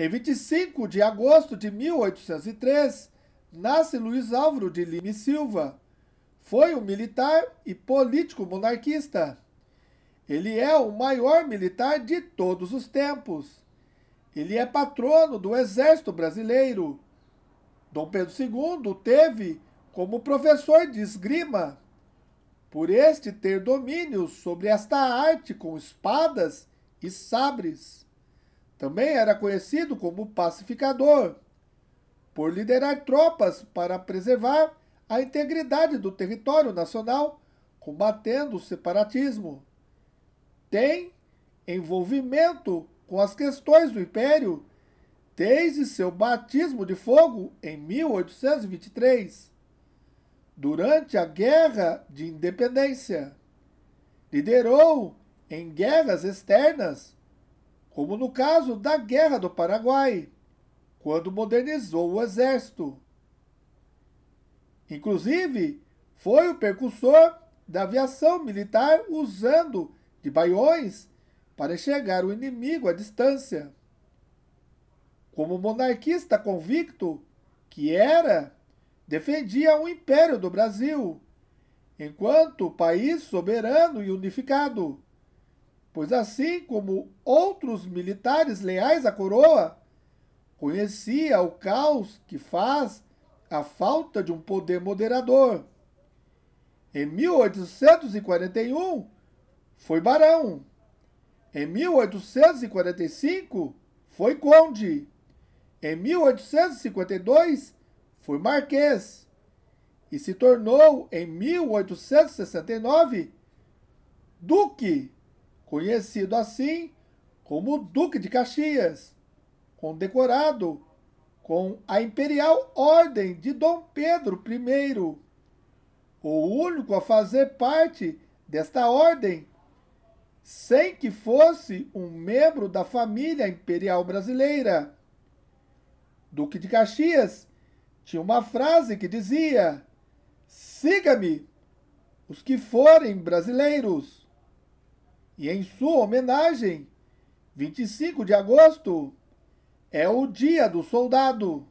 Em 25 de agosto de 1803, nasce Luiz Álvaro de Lima e Silva. Foi um militar e político monarquista. Ele é o maior militar de todos os tempos. Ele é patrono do Exército Brasileiro. Dom Pedro II teve como professor de esgrima. Por este ter domínio sobre esta arte com espadas e sabres. Também era conhecido como pacificador, por liderar tropas para preservar a integridade do território nacional, combatendo o separatismo. Tem envolvimento com as questões do império desde seu batismo de fogo em 1823, durante a Guerra de Independência. Liderou em guerras externas como no caso da Guerra do Paraguai, quando modernizou o exército. Inclusive, foi o precursor da aviação militar usando de baiões para enxergar o inimigo à distância. Como monarquista convicto que era, defendia o império do Brasil, enquanto país soberano e unificado, pois assim como outros militares leais à coroa, conhecia o caos que faz a falta de um poder moderador. Em 1841, foi barão. Em 1845, foi conde. Em 1852, foi marquês. E se tornou, em 1869, duque conhecido assim como Duque de Caxias, condecorado com a Imperial Ordem de Dom Pedro I, o único a fazer parte desta ordem, sem que fosse um membro da família imperial brasileira. Duque de Caxias tinha uma frase que dizia: Siga-me, os que forem brasileiros. E em sua homenagem, 25 de agosto é o Dia do Soldado.